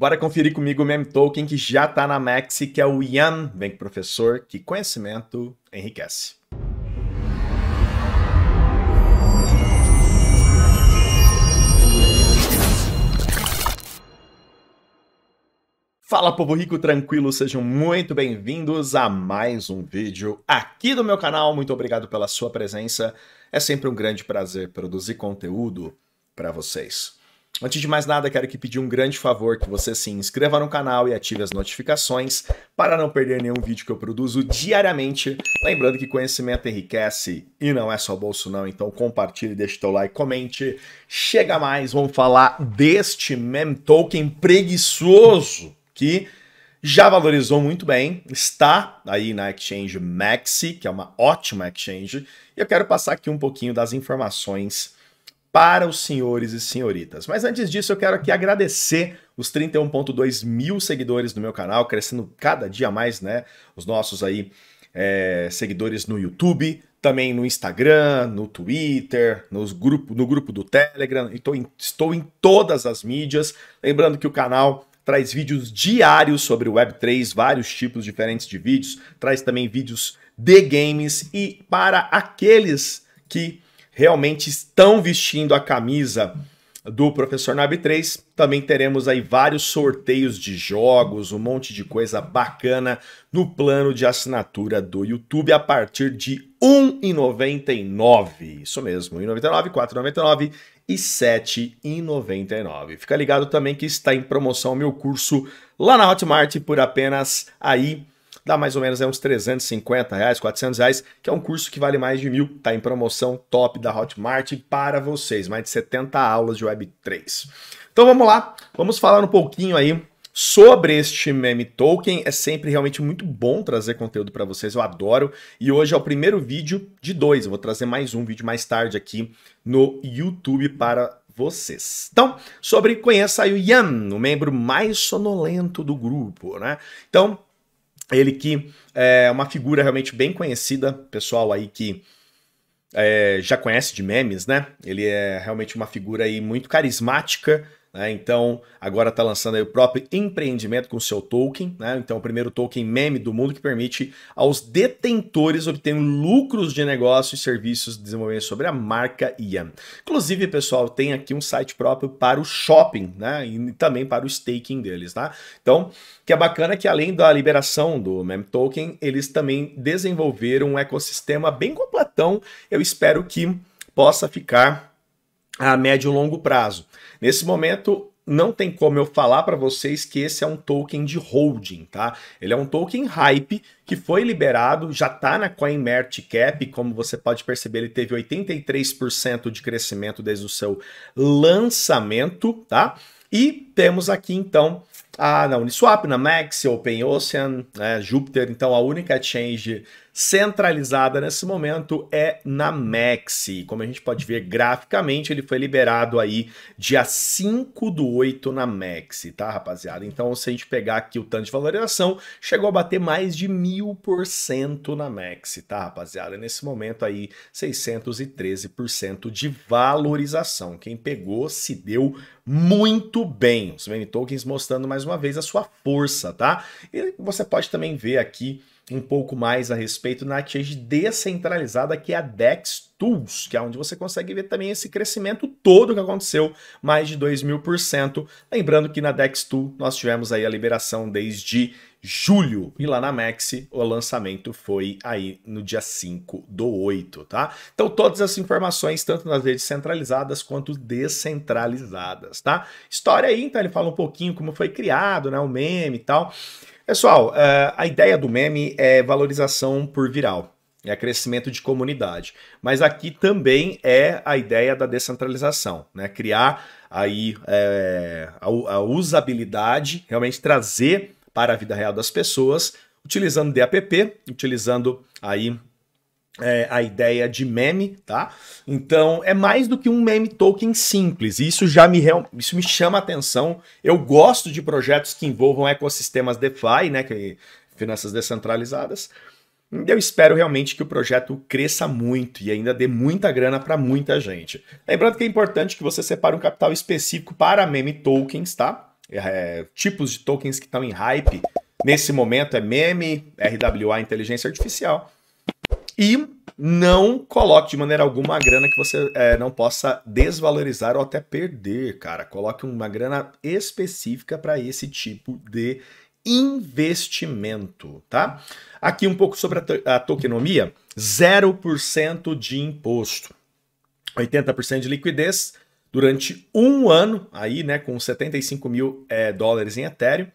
Bora conferir comigo o meme token que já está na Maxi, que é o Ian Vem Professor, que conhecimento enriquece. Fala povo rico tranquilo, sejam muito bem-vindos a mais um vídeo aqui do meu canal. Muito obrigado pela sua presença. É sempre um grande prazer produzir conteúdo para vocês. Antes de mais nada, quero que pedir um grande favor que você se inscreva no canal e ative as notificações para não perder nenhum vídeo que eu produzo diariamente. Lembrando que conhecimento enriquece e não é só bolso não, então compartilhe, deixe teu like, comente. Chega mais, vamos falar deste meme token preguiçoso que já valorizou muito bem, está aí na exchange Maxi, que é uma ótima exchange, e eu quero passar aqui um pouquinho das informações para os senhores e senhoritas. Mas antes disso, eu quero aqui agradecer os 31.2 mil seguidores do meu canal, crescendo cada dia mais, né? Os nossos aí é, seguidores no YouTube, também no Instagram, no Twitter, nos grupo, no grupo do Telegram. Estou em, estou em todas as mídias. Lembrando que o canal traz vídeos diários sobre Web3, vários tipos diferentes de vídeos. Traz também vídeos de games e para aqueles que realmente estão vestindo a camisa do professor Nab 3. Também teremos aí vários sorteios de jogos, um monte de coisa bacana no plano de assinatura do YouTube a partir de R$ 1,99. Isso mesmo, R$ 1,99, R$ 4,99 e R$ 7,99. Fica ligado também que está em promoção o meu curso lá na Hotmart por apenas aí R$ dá mais ou menos é, uns 350 reais, 400 reais, que é um curso que vale mais de mil, tá em promoção top da Hotmart para vocês, mais de 70 aulas de Web3. Então vamos lá, vamos falar um pouquinho aí sobre este meme token. É sempre realmente muito bom trazer conteúdo para vocês, eu adoro. E hoje é o primeiro vídeo de dois, eu vou trazer mais um vídeo mais tarde aqui no YouTube para vocês. Então, sobre conheça o Yan, o membro mais sonolento do grupo, né? Então, ele que é uma figura realmente bem conhecida, pessoal aí que é, já conhece de memes, né? Ele é realmente uma figura aí muito carismática, né? Então, agora está lançando o próprio empreendimento com seu token. Né? Então, o primeiro token meme do mundo que permite aos detentores obter lucros de negócios e serviços desenvolvidos sobre a marca IAM. Inclusive, pessoal, tem aqui um site próprio para o shopping né? e também para o staking deles. Tá? Então, o que é bacana é que além da liberação do meme token, eles também desenvolveram um ecossistema bem completão. Eu espero que possa ficar a médio e longo prazo. Nesse momento, não tem como eu falar para vocês que esse é um token de holding, tá? Ele é um token hype que foi liberado, já está na CoinMarketCap, como você pode perceber, ele teve 83% de crescimento desde o seu lançamento, tá? E temos aqui então a na Uniswap, na Max, OpenOcean, né, Jupiter, então a única exchange centralizada nesse momento é na Maxi. Como a gente pode ver graficamente, ele foi liberado aí dia 5 do 8 na Maxi, tá, rapaziada? Então, se a gente pegar aqui o tanto de valorização, chegou a bater mais de mil por cento na Maxi, tá, rapaziada? Nesse momento aí, 613% de valorização. Quem pegou se deu muito bem. Os meme tokens mostrando mais uma vez a sua força, tá? E você pode também ver aqui um pouco mais a respeito na exchange descentralizada que é a DEX Tools, que é onde você consegue ver também esse crescimento todo que aconteceu, mais de 2 mil por cento. Lembrando que na DEX Tool nós tivemos aí a liberação desde julho. E lá na Maxi, o lançamento foi aí no dia 5 do 8, tá? Então todas as informações, tanto nas redes centralizadas quanto descentralizadas, tá? História aí, então ele fala um pouquinho como foi criado, né, o meme e tal. Pessoal, é, a ideia do meme é valorização por viral, é crescimento de comunidade. Mas aqui também é a ideia da descentralização, né? Criar aí é, a, a usabilidade, realmente trazer para a vida real das pessoas, utilizando DAPP, utilizando aí é, a ideia de meme, tá? Então é mais do que um meme token simples. Isso já me isso me chama a atenção. Eu gosto de projetos que envolvam ecossistemas DeFi, né? Que, é finanças descentralizadas. Eu espero realmente que o projeto cresça muito e ainda dê muita grana para muita gente. Lembrando que é importante que você separe um capital específico para meme tokens, tá? É, tipos de tokens que estão em hype. Nesse momento é meme, RWA, inteligência artificial. E não coloque de maneira alguma a grana que você é, não possa desvalorizar ou até perder, cara. Coloque uma grana específica para esse tipo de investimento, tá? Aqui um pouco sobre a, a tokenomia: 0% de imposto, 80% de liquidez durante um ano, aí, né, com 75 mil é, dólares em Ethereum.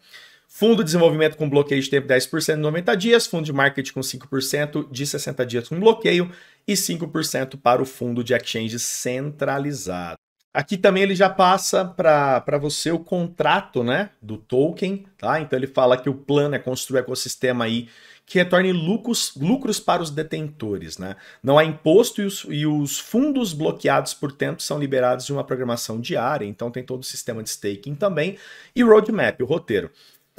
Fundo de desenvolvimento com bloqueio de tempo 10% em 90 dias, fundo de marketing com 5% de 60 dias com bloqueio e 5% para o fundo de exchange centralizado. Aqui também ele já passa para você o contrato né, do token, tá? Então ele fala que o plano é construir um ecossistema aí que retorne lucros, lucros para os detentores, né? Não há imposto e os, e os fundos bloqueados por tempo são liberados de uma programação diária, então tem todo o sistema de staking também e roadmap, o roteiro.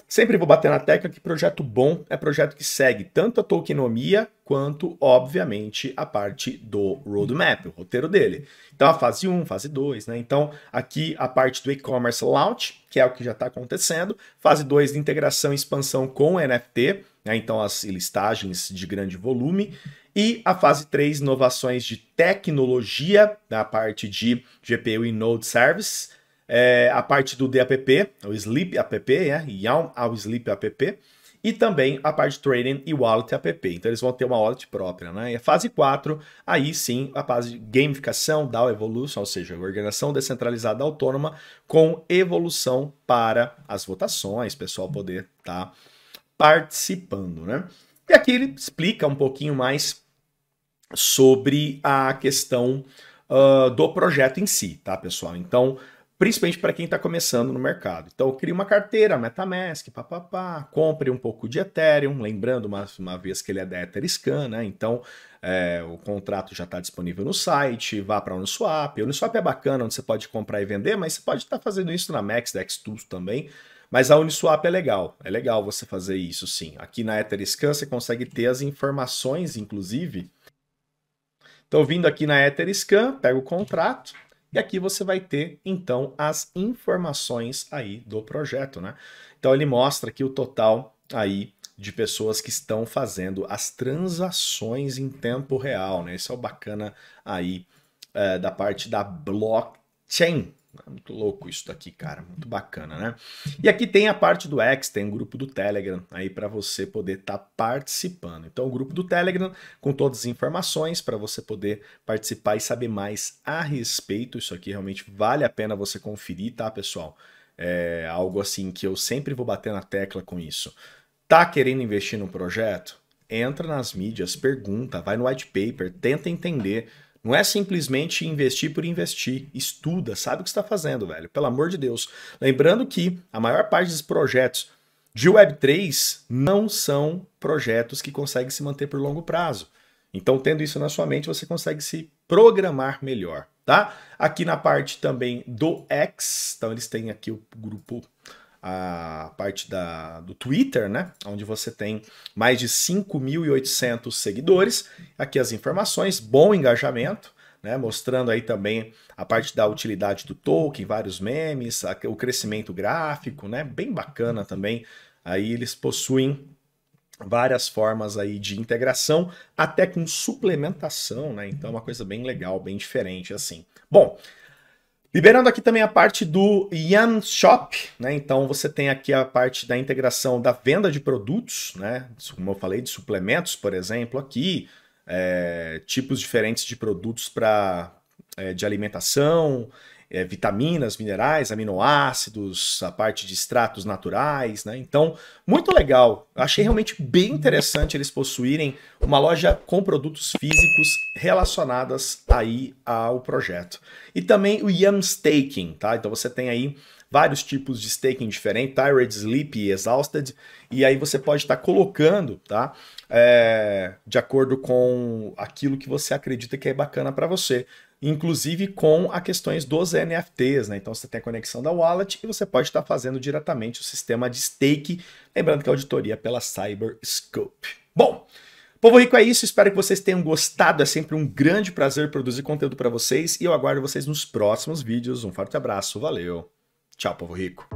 Sempre vou bater na tecla que projeto bom é projeto que segue tanto a tokenomia quanto, obviamente, a parte do roadmap, o roteiro dele. Então, a fase 1, fase 2, né? Então, aqui a parte do e-commerce launch, que é o que já está acontecendo. Fase 2 de integração e expansão com NFT, né? Então, as listagens de grande volume. E a fase 3, inovações de tecnologia, na né? parte de GPU e Node Service é, a parte do DApp, o Sleep App, né? Yawn ao Sleep App, e também a parte Trading e Wallet App. Então eles vão ter uma wallet própria, né? E a fase 4, aí sim, a fase de gamificação, DAO Evolution, ou seja, organização descentralizada autônoma com evolução para as votações, pessoal poder estar tá participando, né? E aqui ele explica um pouquinho mais sobre a questão uh, do projeto em si, tá, pessoal? Então, principalmente para quem está começando no mercado. Então, crie uma carteira, MetaMask, papapá, compre um pouco de Ethereum, lembrando uma, uma vez que ele é da EtherScan, né? Então, é, o contrato já está disponível no site, vá para a Uniswap. A Uniswap é bacana, onde você pode comprar e vender, mas você pode estar tá fazendo isso na Max, da também. Mas a Uniswap é legal, é legal você fazer isso sim. Aqui na EtherScan você consegue ter as informações, inclusive. Então, vindo aqui na EtherScan, pega o contrato, e aqui você vai ter, então, as informações aí do projeto, né? Então ele mostra aqui o total aí de pessoas que estão fazendo as transações em tempo real, né? Isso é o bacana aí é, da parte da blockchain, é muito louco isso daqui, cara. Muito bacana, né? E aqui tem a parte do X, tem o um grupo do Telegram aí para você poder estar tá participando. Então, o grupo do Telegram com todas as informações para você poder participar e saber mais a respeito. Isso aqui realmente vale a pena você conferir, tá, pessoal? É algo assim que eu sempre vou bater na tecla com isso. Tá querendo investir num projeto? Entra nas mídias, pergunta, vai no white paper, tenta entender não é simplesmente investir por investir. Estuda, sabe o que está fazendo, velho. Pelo amor de Deus. Lembrando que a maior parte dos projetos de Web3 não são projetos que conseguem se manter por longo prazo. Então, tendo isso na sua mente, você consegue se programar melhor, tá? Aqui na parte também do X, então eles têm aqui o grupo a parte da, do Twitter, né? Onde você tem mais de 5.800 seguidores. Aqui as informações, bom engajamento, né? Mostrando aí também a parte da utilidade do token, vários memes, o crescimento gráfico, né? Bem bacana também. Aí eles possuem várias formas aí de integração, até com suplementação, né? Então é uma coisa bem legal, bem diferente assim. Bom, Liberando aqui também a parte do Yan Shop, né? Então você tem aqui a parte da integração da venda de produtos, né? Como eu falei, de suplementos, por exemplo, aqui, é, tipos diferentes de produtos para é, eh, de alimentação é, vitaminas, minerais, aminoácidos, a parte de extratos naturais, né? Então, muito legal. Achei realmente bem interessante eles possuírem uma loja com produtos físicos relacionadas aí ao projeto. E também o Yum Staking, tá? Então você tem aí vários tipos de staking diferentes, Tired, Sleep, Exhausted, e aí você pode estar tá colocando, tá? É, de acordo com aquilo que você acredita que é bacana para você inclusive com as questões dos NFTs, né? Então você tem a conexão da wallet e você pode estar fazendo diretamente o sistema de stake, lembrando que a auditoria é pela CyberScope. Bom, Povo Rico é isso, espero que vocês tenham gostado, é sempre um grande prazer produzir conteúdo para vocês e eu aguardo vocês nos próximos vídeos. Um forte abraço, valeu. Tchau, Povo Rico.